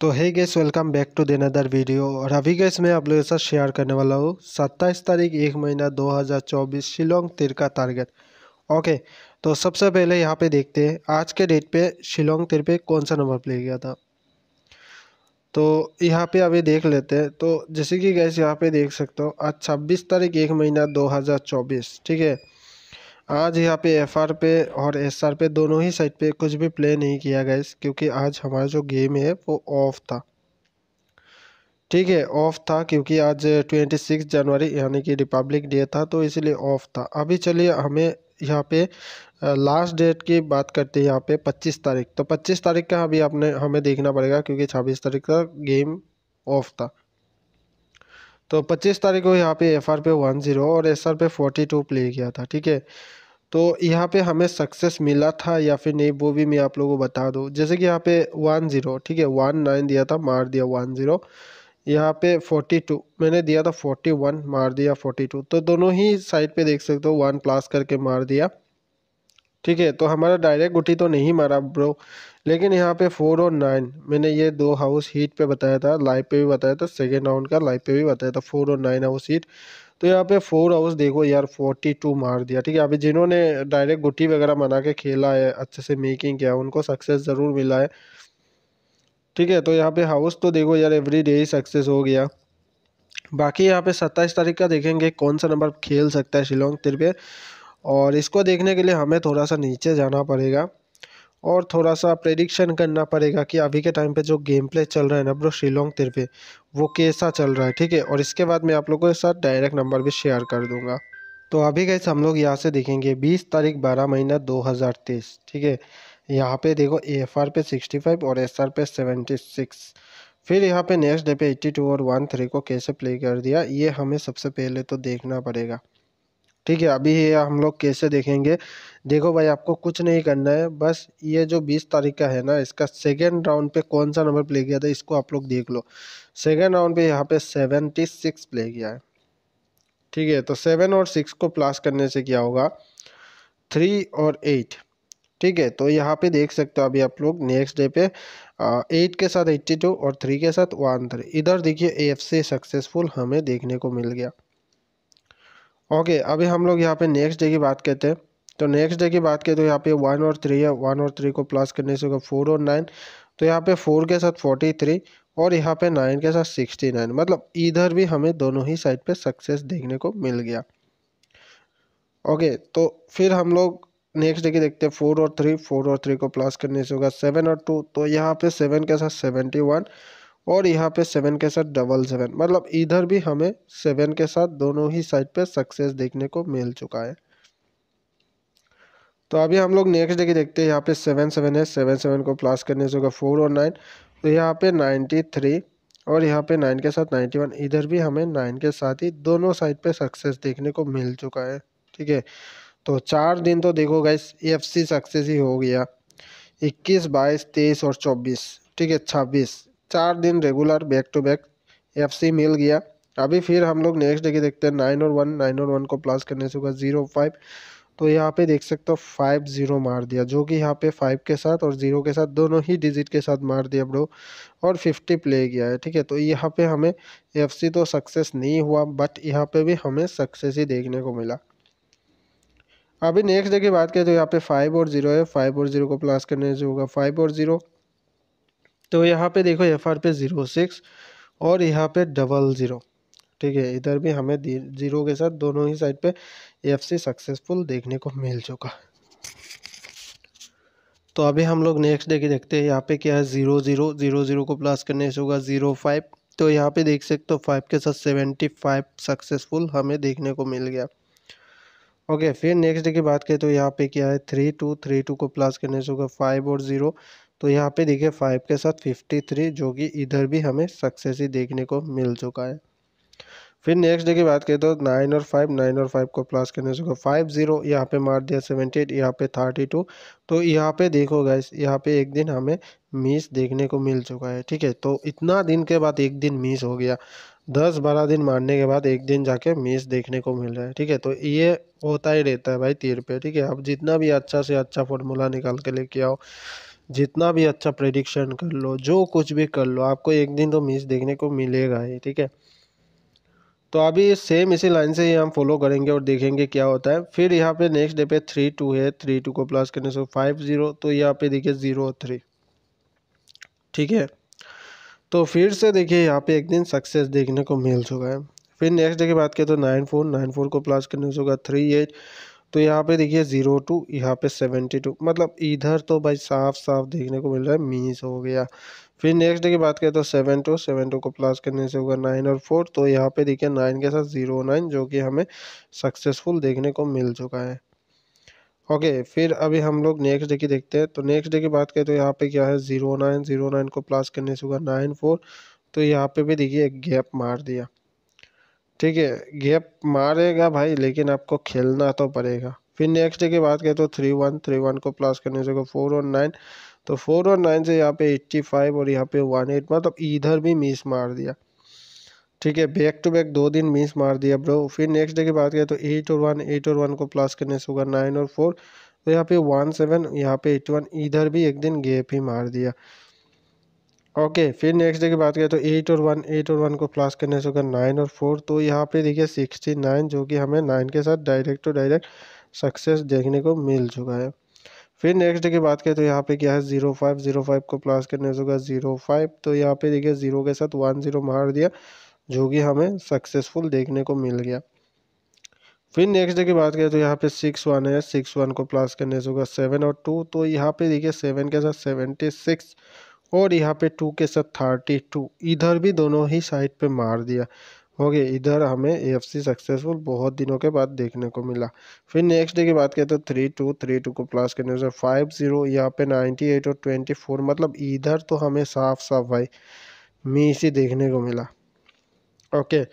तो hey guys welcome back to another video और अभी गैस मैं आप लोगों के साथ शेयर करने वाला हूँ सत्ताईस तारीख एक महीना 2024 शिलोंग तिर का टारगेट ओके तो सबसे पहले यहाँ पे देखते हैं आज के डेट पे शिलोंग तिर पे कौन सा नंबर प्ले गया था तो यहाँ पे अभी देख लेते हैं तो जैसे कि गैस यहाँ पे देख सकते हो आज छब्बीस तारीख एक महीना दो ठीक है आज यहाँ पे एफ आर पे और एस आर पे दोनों ही साइड पे कुछ भी प्ले नहीं किया गया क्योंकि आज हमारा जो गेम है वो ऑफ था ठीक है ऑफ था क्योंकि आज ट्वेंटी सिक्स जनवरी यानी कि रिपब्लिक डे था तो इसलिए ऑफ था अभी चलिए हमें यहाँ पे लास्ट डेट की बात करते हैं यहाँ पे पच्चीस तारीख तो पच्चीस तारीख का अभी आपने हमें देखना पड़ेगा क्योंकि छब्बीस तारीख का गेम ऑफ था तो 25 तारीख को यहाँ पे एफ आर पे वन ज़ीरो और एस आर पे फोर्टी टू प्ले किया था ठीक है तो यहाँ पे हमें सक्सेस मिला था या फिर नहीं वो भी मैं आप लोगों को बता दूँ जैसे कि यहाँ पे वन ज़ीरो ठीक है वन नाइन दिया था मार दिया वन ज़ीरो यहाँ पे फोर्टी टू मैंने दिया था फोर्टी वन मार दिया फोर्टी टू तो दोनों ही साइड पे देख सकते हो वन प्लस करके मार दिया ठीक है तो हमारा डायरेक्ट गुटी तो नहीं मारा ब्रो लेकिन यहाँ पे फोर और नाइन मैंने ये दो हाउस हीट पे बताया था लाइव पे भी बताया था सेकेंड राउंड का लाइव पे भी बताया था फोर और नाइन हाउस हीट तो यहाँ पे फोर हाउस देखो यार फोर्टी टू मार दिया ठीक है अभी जिन्होंने डायरेक्ट गुटी वगैरह बना के खेला है अच्छे से मेकिंग किया उनको सक्सेस ज़रूर मिला है ठीक है तो यहाँ पे हाउस तो देखो यार एवरी डे ही सक्सेस हो गया बाकी यहाँ पे सत्ताईस तारीख का देखेंगे कौन सा नंबर खेल सकता है शिलोंग तिर और इसको देखने के लिए हमें थोड़ा सा नीचे जाना पड़ेगा और थोड़ा सा प्रेडिक्शन करना पड़ेगा कि अभी के टाइम पे जो गेम प्ले चल रहा है ना ब्रो शिलोंग तिर पे वो कैसा चल रहा है ठीक है और इसके बाद मैं आप लोगों के साथ डायरेक्ट नंबर भी शेयर कर दूंगा तो अभी कैसे हम लोग यहाँ से देखेंगे बीस तारीख बारह महीना दो हज़ार तेईस ठीक है यहाँ पे देखो ए एफ आर पे सिक्सटी फाइव और एस आर पे सेवेंटी सिक्स फिर यहाँ पे नेक्स्ट डे पे एट्टी टू और वन थ्री को कैसे प्ले कर दिया ये हमें सबसे पहले तो देखना पड़ेगा ठीक है अभी ये हम लोग कैसे देखेंगे देखो भाई आपको कुछ नहीं करना है बस ये जो बीस तारीख का है ना इसका सेकेंड राउंड पे कौन सा नंबर प्ले किया था इसको आप लोग देख लो सेकेंड राउंड पे यहाँ पे सेवेंटी सिक्स प्ले किया है ठीक है तो सेवन और सिक्स को प्लस करने से क्या होगा थ्री और एट ठीक है तो यहाँ पे देख सकते हो अभी आप लोग नेक्स्ट डे पे एट के साथ एट्टी टू और थ्री के साथ वन थ्री इधर देखिए एफ सक्सेसफुल हमें देखने को मिल गया ओके अभी हम लोग यहाँ पे नेक्स्ट डे की बात करते हैं तो नेक्स्ट डे की बात करें तो यहाँ पे वन और थ्री है वन और थ्री को प्लस करने से होगा फोर और नाइन तो यहाँ पे फोर के साथ फोर्टी थ्री और यहाँ पे नाइन के साथ सिक्सटी नाइन मतलब इधर भी हमें दोनों ही साइड पे सक्सेस देखने को मिल गया ओके तो फिर हम लोग नेक्स्ट डे की देखते हैं फोर और थ्री फोर और थ्री को प्लस करने से होगा सेवन और टू तो यहाँ पे सेवन के साथ सेवेंटी वन और यहाँ पे सेवन के साथ डबल सेवन मतलब इधर भी हमें सेवन के साथ दोनों ही साइड पे सक्सेस देखने को मिल चुका है तो अभी हम लोग नेक्स्ट देखिए देखते हैं यहाँ पे सेवन सेवन है सेवन सेवन को प्लस करने से होगा फोर और नाइन तो यहाँ पे नाइन्टी थ्री और यहाँ पे नाइन के साथ नाइन्टी वन इधर भी हमें नाइन के साथ ही दोनों साइड पे सक्सेस देखने को मिल चुका है ठीक है तो चार दिन तो देखो गाइस एफ सक्सेस ही हो गया इक्कीस बाईस तेईस और चौबीस ठीक है छब्बीस चार दिन regular back to back F मिल गया अभी फिर हम लोग नेक्स्ट डे की देखते हैं नाइन और वन नाइन और वन को प्लस करने से होगा ज़ीरो फाइव तो यहाँ पे देख सकते हो फाइव ज़ीरो मार दिया जो कि यहाँ पे फाइव के साथ और ज़ीरो के साथ दोनों ही डिजिट के साथ मार दिया ब्रो और फिफ्टी प्ले गया है ठीक है तो यहाँ पे हमें एफ तो सक्सेस नहीं हुआ बट यहाँ पे भी हमें सक्सेस ही देखने को मिला अभी नेक्स्ट डे की बात करें तो यहाँ पे फाइव और ज़ीरो है फाइव और ज़ीरो को प्लस करने से होगा फाइव और ज़ीरो तो यहाँ पे देखो एफ आर पे ज़ीरो सिक्स और यहाँ पे डबल ज़ीरो ठीक है इधर भी हमें ज़ीरो के साथ दोनों ही साइड पे एफ सी सक्सेसफुल देखने को मिल चुका तो अभी हम लोग नेक्स्ट डे के देखते हैं यहाँ पे क्या है ज़ीरो ज़ीरो ज़ीरो ज़ीरो को प्लस करने से होगा ज़ीरो फाइव तो यहाँ पे देख सकते हो तो फाइव के साथ सेवेंटी फाइव सक्सेसफुल हमें देखने को मिल गया ओके फिर नेक्स्ट डे की बात करें तो यहाँ पे क्या है थ्री टू थ्री टू को प्लस करने से होगा फाइव और ज़ीरो तो यहाँ पे देखिए फाइव के साथ फिफ्टी थ्री जो कि इधर भी हमें सक्सेस ही देखने को मिल चुका है फिर नेक्स्ट डे की बात करें तो नाइन और फाइव नाइन और फाइव को प्लस करने से फाइव जीरो यहाँ पे मार दिया सेवेंटी एट यहाँ पे थर्टी टू तो यहाँ पे देखो गैस यहाँ पे एक दिन हमें मिस देखने को मिल चुका है ठीक है तो इतना दिन के बाद एक दिन मिस हो गया दस बारह दिन मारने के बाद एक दिन जाके मिस देखने को मिल रहा है ठीक है तो ये होता ही रहता है भाई तीर पे ठीक है आप जितना भी अच्छा से अच्छा फॉर्मूला निकाल के लेके आओ जितना भी अच्छा प्रेडिक्शन कर लो जो कुछ भी कर लो आपको एक दिन तो मिस देखने को मिलेगा ही ठीक है तो अभी सेम इसी लाइन से ही हम फॉलो करेंगे और देखेंगे क्या होता है फिर यहाँ पे नेक्स्ट डे पे थ्री टू है थ्री टू को प्लस करने से फाइव ज़ीरो तो यहाँ पे देखिए ज़ीरो थ्री ठीक है तो फिर से देखिए यहाँ पे एक दिन सक्सेस देखने को मिल चुका है फिर नेक्स्ट डे की बात करें तो नाइन फोर नाइन फोर को प्लस करने से होगा थ्री एट तो यहाँ पे देखिए ज़ीरो टू यहाँ पे सेवेंटी टू मतलब इधर तो भाई साफ साफ देखने को मिल रहा है मीस हो गया फिर नेक्स्ट की बात करें तो सेवन टू सेवन टू को प्लस करने से होगा नाइन और फोर तो यहाँ पे देखिए नाइन के साथ ज़ीरो नाइन जो कि हमें सक्सेसफुल देखने को मिल चुका है ओके okay, फिर अभी हम लोग नेक्स्ट डे की देखते हैं तो नेक्स्ट डे की बात करें तो यहाँ पे क्या है ज़ीरो नाइन ज़ीरो नाइन को प्लस करने से होगा नाइन फोर तो यहाँ पे भी देखिए एक गैप मार दिया ठीक है गैप मारेगा भाई लेकिन आपको खेलना तो पड़ेगा फिर नेक्स्ट डे की बात करें तो थ्री वन थ्री वन को प्लस करने से फोर और नाइन तो फोर और नाइन से यहाँ पे एट्टी फाइव और यहाँ पे वन एट मतलब इधर भी मिस मार दिया ठीक है बैक टू बैक दो दिन मिस मार दिया ब्रो फिर नेक्स्ट डे की बात करें तो एट और वन एट और वन को प्लस करने से होगा नाइन और फोर तो यहाँ पे वन सेवन यहाँ पे एट वन इधर भी एक दिन गैप ही मार दिया ओके okay, फिर नेक्स्ट डे की बात करें तो एट और वन एट और वन को प्लस करने से होगा नाइन और फोर तो यहाँ पे देखिए सिक्सटी नाइन जो कि हमें नाइन के साथ डायरेक्ट टू डायरेक्ट सक्सेस देखने को मिल चुका है फिर नेक्स्ट डे की बात करें तो यहाँ पे क्या है जीरो फाइव जीरो फाइव को प्लस करने से होगा जीरो फाइव तो यहाँ पे देखिए जीरो के साथ वन जीरो मार दिया जो कि हमें सक्सेसफुल देखने को मिल गया फिर नेक्स्ट डे की बात करें तो यहाँ पे सिक्स वन है सिक्स वन को प्लस करने से होगा सेवन और टू तो यहाँ पे देखिए सेवन के साथ सेवेंटी सिक्स और यहाँ पे टू के साथ थर्टी टू इधर भी दोनों ही साइड पे मार दिया हो गया इधर हमें ए एफ सी सक्सेसफुल बहुत दिनों के बाद देखने को मिला फिर नेक्स्ट डे की बात करें तो थ्री टू थ्री टू को प्लस करने से फाइव ज़ीरो यहाँ पे नाइन्टी एट और ट्वेंटी फोर मतलब इधर तो हमें साफ साफ भाई मीस ही देखने को मिला ओके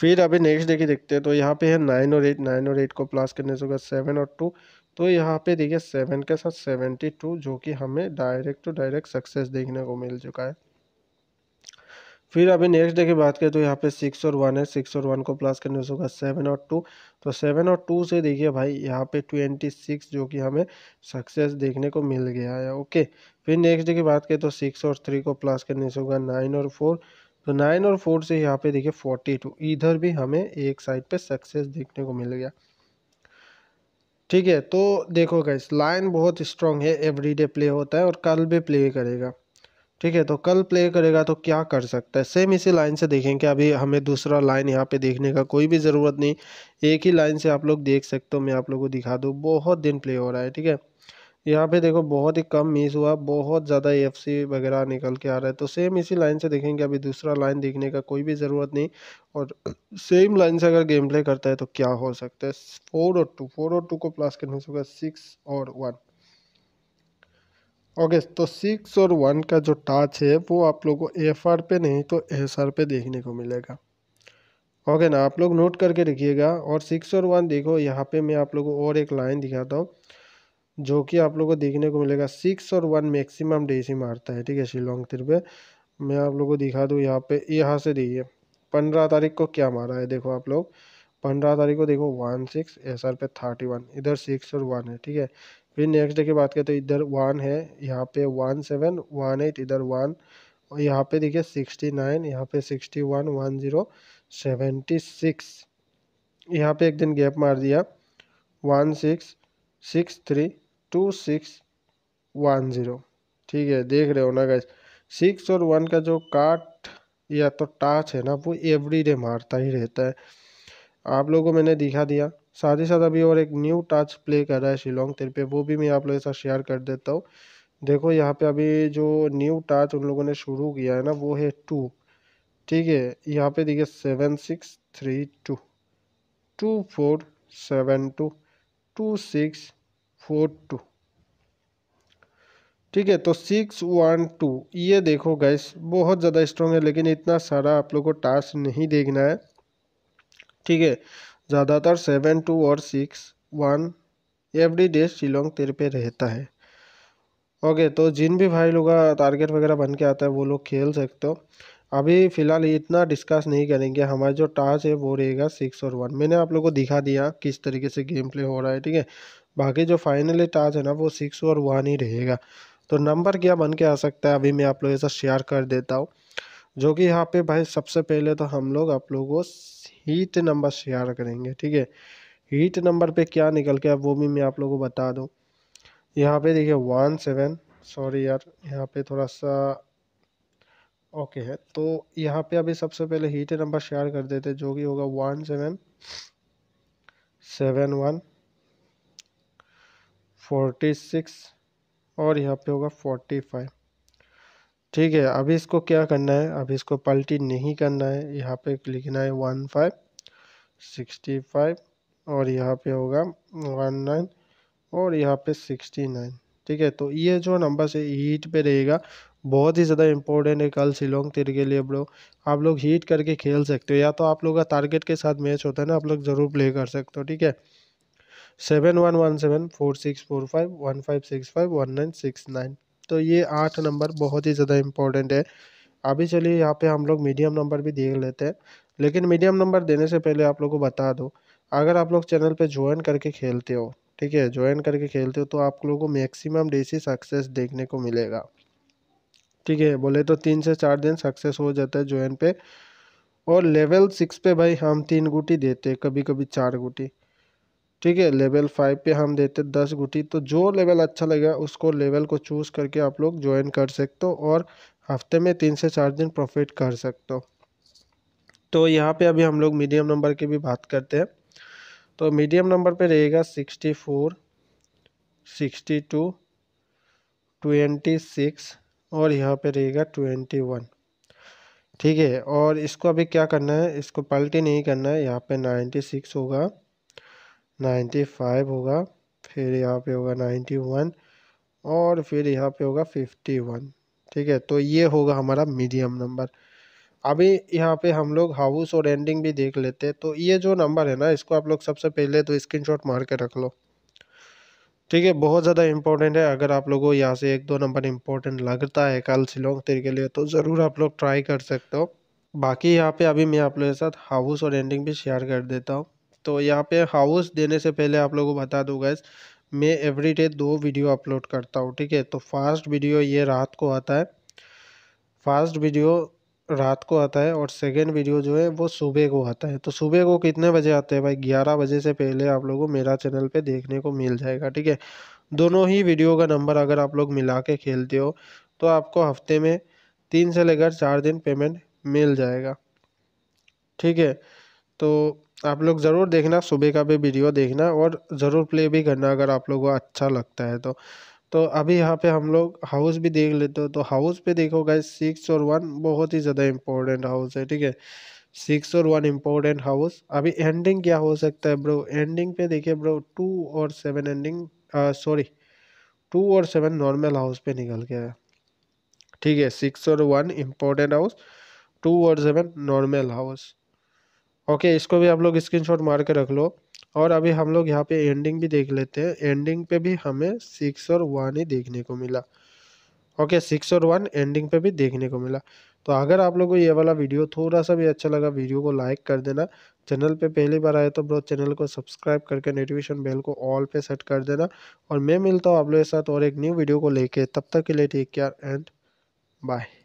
फिर अभी नेक्स्ट डे की देखते हैं तो यहाँ पे है नाइन और एट नाइन और एट को प्लस करने से होगा सेवन और टू तो यहाँ पे देखिए सेवन के साथ सेवेंटी टू जो कि हमें डायरेक्ट टू डायरेक्ट सक्सेस देखने को मिल चुका है फिर अभी नेक्स्ट डे की बात करें तो यहाँ पे सिक्स और वन है सिक्स और वन को प्लस करने से होगा सेवन और टू तो सेवन और टू से देखिए भाई यहाँ पे ट्वेंटी सिक्स जो कि हमें सक्सेस देखने को मिल गया है ओके फिर नेक्स्ट डे की बात करें तो सिक्स और थ्री को प्लस करने से होगा नाइन और फोर तो नाइन और फोर से यहाँ पे देखिए फोर्टी टू इधर भी हमें एक साइड पे सक्सेस देखने को मिल गया ठीक है तो देखो गैस लाइन बहुत स्ट्रॉन्ग है एवरीडे प्ले होता है और कल भी प्ले करेगा ठीक है तो कल प्ले करेगा तो क्या कर सकता है सेम इसी लाइन से देखेंगे अभी हमें दूसरा लाइन यहाँ पे देखने का कोई भी ज़रूरत नहीं एक ही लाइन से आप लोग देख सकते हो मैं आप लोगों को दिखा दूँ बहुत दिन प्ले हो रहा है ठीक है यहाँ पे देखो बहुत ही कम मिस हुआ बहुत ज़्यादा एफ वगैरह निकल के आ रहा है तो सेम इसी लाइन से देखेंगे अभी दूसरा लाइन देखने का कोई भी ज़रूरत नहीं और सेम लाइन से अगर गेम प्ले करता है तो क्या हो सकता है फोर और टू फोर और टू को प्लस करने से होगा सिक्स और वन ओके okay, तो सिक्स और वन का जो टाच है वो आप लोग को एफ आर पे नहीं तो एस आर पे देखने को मिलेगा ओके okay, ना आप लोग नोट करके रखिएगा और सिक्स और वन देखो यहाँ पे मैं आप लोग को और एक लाइन दिखाता हूँ जो कि आप लोग को देखने को मिलेगा सिक्स और वन मैक्सिमम डेसी मारता है ठीक है शिलोंग तिर पे मैं आप लोग को दिखा दूँ यहाँ पे यहाँ से देखिए पंद्रह तारीख को क्या मारा है देखो आप लोग पंद्रह तारीख को देखो वन सिक्स एस आर पे थर्टी वन इधर सिक्स और वन है ठीक है फिर नेक्स्ट डे की बात करें तो इधर वन है यहाँ पे वन सेवन वन एट इधर वन और यहाँ पे देखिए सिक्सटी नाइन यहाँ पे sixty one one zero seventy six यहाँ पे एक दिन गैप मार दिया one six six three two six one zero ठीक है देख रहे हो ना गैस सिक्स और वन का जो काट या तो टाच है ना वो एवरीडे मारता ही रहता है आप लोगों को मैंने दिखा दिया साथ ही साथ अभी और एक न्यू टाच प्ले कर रहा है शिलोंग तेरे पे वो भी मैं आप लोगों के साथ शेयर कर देता हूँ देखो यहाँ पे अभी जो न्यू टाच उन लोगों ने शुरू किया है ना वो है टू ठीक है यहाँ पे देखिए seven six three two two four seven two two six four two ठीक है तो सिक्स वन टू ये देखो गैस बहुत ज़्यादा स्ट्रॉन्ग है लेकिन इतना सारा आप लोग को टास्क नहीं देखना है ठीक है ज़्यादातर सेवन टू और six one every day Shillong तेरे पे रहता है ओके तो जिन भी भाई लोग का टारगेट वगैरह बन के आता है वो लोग खेल सकते हो अभी फ़िलहाल इतना डिस्कस नहीं करेंगे हमारा जो टास्क है वो रहेगा सिक्स और वन मैंने आप लोग को दिखा दिया किस तरीके से गेम प्ले हो रहा है ठीक है बाकी जो फाइनली टास्क है ना वो सिक्स और वन ही रहेगा तो नंबर क्या बन के आ सकता है अभी मैं आप लोगों के साथ शेयर कर देता हूँ जो कि यहाँ पे भाई सबसे पहले तो हम लोग आप लोगों को हीट नंबर शेयर करेंगे ठीक है हीट नंबर पे क्या निकल के वो भी मैं आप लोगों को बता दूँ यहाँ पे देखिए वन सेवन सॉरी यार यहाँ पे थोड़ा सा ओके है तो यहाँ पे अभी सबसे पहले हीटर नंबर शेयर कर देते जो कि होगा one seven seven one forty six और यहाँ पे होगा फोर्टी फाइव ठीक है अभी इसको क्या करना है अभी इसको पलटी नहीं करना है यहाँ पे लिखना है वन फाइव सिक्सटी फाइव और यहाँ पे होगा वन नाइन और यहाँ पे सिक्सटी नाइन ठीक है तो ये जो नंबर से हीट पे रहेगा बहुत ही ज़्यादा इंपॉर्टेंट है कल शिलोंग तिर के लिए ब्रो आप लोग हीट करके खेल सकते हो या तो आप लोग का टारगेट के साथ मैच होता है ना आप लोग ज़रूर प्ले कर सकते हो ठीक है seven one one seven four six four five one five six five one nine six nine तो ये आठ नंबर बहुत ही ज़्यादा इम्पोर्टेंट है अभी चलिए यहाँ पे हम लोग मीडियम नंबर भी देख लेते हैं लेकिन मीडियम नंबर देने से पहले आप लोग को बता दो अगर आप लोग चैनल पे ज्वाइन करके खेलते हो ठीक है ज्वाइन करके खेलते हो तो आप लोगों को मैक्सिमम डेसी सक्सेस देखने को मिलेगा ठीक है बोले तो तीन से चार दिन सक्सेस हो जाता है ज्वाइन पे और लेवल सिक्स पे भाई हम तीन गुटी देते कभी कभी चार गुटी ठीक है लेवल फाइव पे हम देते दस गुटी तो जो लेवल अच्छा लगेगा उसको लेवल को चूज़ करके आप लोग ज्वाइन कर सकते हो और हफ्ते में तीन से चार दिन प्रॉफिट कर सकते हो तो यहाँ पे अभी हम लोग मीडियम नंबर की भी बात करते हैं तो मीडियम नंबर पे रहेगा sixty four sixty two twenty six और यहाँ पे रहेगा ट्वेंटी वन ठीक है और इसको अभी क्या करना है इसको पलटी नहीं करना है यहाँ पे नाइन्टी सिक्स होगा नाइन्टी फाइव होगा फिर यहाँ पे होगा नाइन्टी वन और फिर यहाँ पे होगा फिफ्टी वन ठीक है तो ये होगा हमारा मीडियम नंबर अभी यहाँ पे हम लोग हाउस और एंडिंग भी देख लेते हैं तो ये जो नंबर है ना इसको आप लोग सबसे पहले तो स्क्रीनशॉट मार के रख लो ठीक है बहुत ज़्यादा इंपॉर्टेंट है अगर आप लोगों को यहाँ से एक दो नंबर इंपॉर्टेंट लगता है कल शिलोंग तिर के लिए तो ज़रूर आप लोग ट्राई कर सकते हो बाकी यहाँ पे अभी मैं आप लोगों के साथ हाउस और एंडिंग भी शेयर कर देता हूँ तो यहाँ पे हाउस देने से पहले आप लोगों को बता दूँ गैस मैं एवरी डे दो वीडियो अपलोड करता हूँ ठीक है तो फास्ट वीडियो ये रात को आता है फास्ट वीडियो रात को आता है और सेकेंड वीडियो जो है वो सुबह को आता है तो सुबह को कितने बजे आते हैं भाई ग्यारह बजे से पहले आप लोगों को मेरा चैनल पे देखने को मिल जाएगा ठीक है दोनों ही वीडियो का नंबर अगर आप लोग मिला के खेलते हो तो आपको हफ्ते में तीन से लेकर चार दिन पेमेंट मिल जाएगा ठीक है तो आप लोग ज़रूर देखना सुबह का भी वीडियो देखना और ज़रूर प्ले भी करना अगर आप लोगों को अच्छा लगता है तो तो अभी यहाँ पे हम लोग हाउस भी देख लेते हो तो हाउस पे देखो गाइस सिक्स और वन बहुत ही ज़्यादा इम्पोर्टेंट हाउस है ठीक है सिक्स और वन इम्पोर्टेंट हाउस अभी एंडिंग क्या हो सकता है ब्रो एंडिंग पे देखिए ब्रो टू और सेवन एंडिंग सॉरी टू और सेवन नॉर्मल हाउस पे निकल गया आया ठीक है सिक्स और वन इम्पोर्टेंट हाउस टू और सेवन नॉर्मल हाउस ओके इसको भी आप लोग स्क्रीन मार के रख लो और अभी हम लोग यहाँ पे एंडिंग भी देख लेते हैं एंडिंग पे भी हमें सिक्स और वन ही देखने को मिला ओके सिक्स और वन एंडिंग पे भी देखने को मिला तो अगर आप लोगों को ये वाला वीडियो थोड़ा सा भी अच्छा लगा वीडियो को लाइक कर देना चैनल पे पहली बार आए तो ब्रो चैनल को सब्सक्राइब करके नोटिफिकेशन बेल को ऑल पे सेट कर देना और मैं मिलता हूँ आप लोगों के साथ और एक न्यू वीडियो को लेके तब तक के लिए टेक केयर एंड बाय